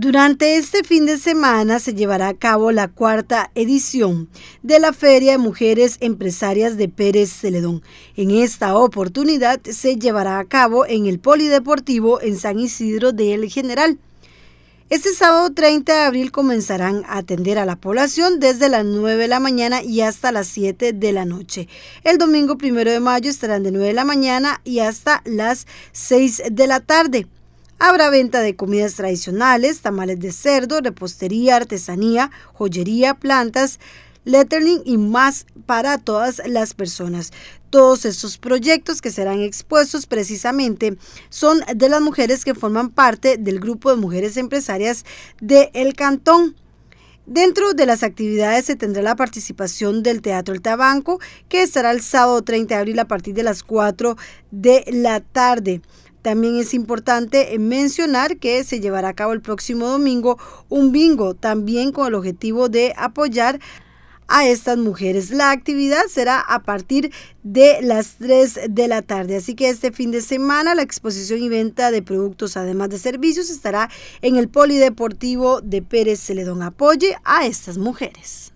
Durante este fin de semana se llevará a cabo la cuarta edición de la Feria de Mujeres Empresarias de Pérez Celedón. En esta oportunidad se llevará a cabo en el Polideportivo en San Isidro del General. Este sábado 30 de abril comenzarán a atender a la población desde las 9 de la mañana y hasta las 7 de la noche. El domingo 1 de mayo estarán de 9 de la mañana y hasta las 6 de la tarde. Habrá venta de comidas tradicionales, tamales de cerdo, repostería, artesanía, joyería, plantas, lettering y más para todas las personas. Todos estos proyectos que serán expuestos precisamente son de las mujeres que forman parte del grupo de mujeres empresarias de El Cantón. Dentro de las actividades se tendrá la participación del Teatro El Tabanco, que estará el sábado 30 de abril a partir de las 4 de la tarde. También es importante mencionar que se llevará a cabo el próximo domingo un bingo, también con el objetivo de apoyar a estas mujeres. La actividad será a partir de las 3 de la tarde. Así que este fin de semana la exposición y venta de productos, además de servicios, estará en el Polideportivo de Pérez Celedón. Apoye a estas mujeres.